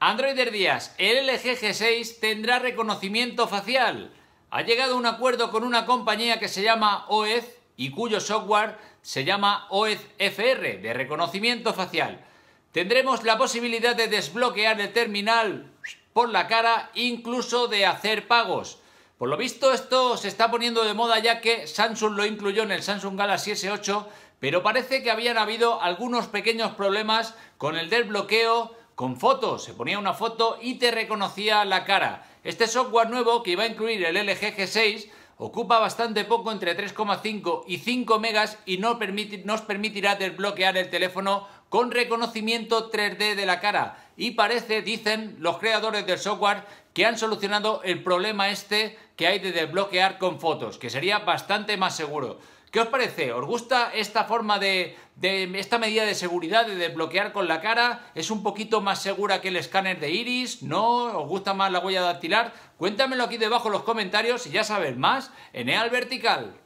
Androider Díaz, el LG G6 tendrá reconocimiento facial. Ha llegado a un acuerdo con una compañía que se llama OEZ y cuyo software se llama OEZ FR, de reconocimiento facial. Tendremos la posibilidad de desbloquear el terminal por la cara, incluso de hacer pagos. Por lo visto esto se está poniendo de moda ya que Samsung lo incluyó en el Samsung Galaxy S8, pero parece que habían habido algunos pequeños problemas con el desbloqueo con fotos, se ponía una foto y te reconocía la cara. Este software nuevo que iba a incluir el LG G6 ocupa bastante poco entre 3,5 y 5 megas y nos permitirá desbloquear el teléfono con reconocimiento 3D de la cara. Y parece, dicen los creadores del software, que han solucionado el problema este que hay de desbloquear con fotos, que sería bastante más seguro. ¿Qué os parece? ¿Os gusta esta forma de, esta medida de seguridad de desbloquear con la cara? ¿Es un poquito más segura que el escáner de iris? ¿No? ¿Os gusta más la huella dactilar? Cuéntamelo aquí debajo en los comentarios y ya sabéis más en EAL Vertical.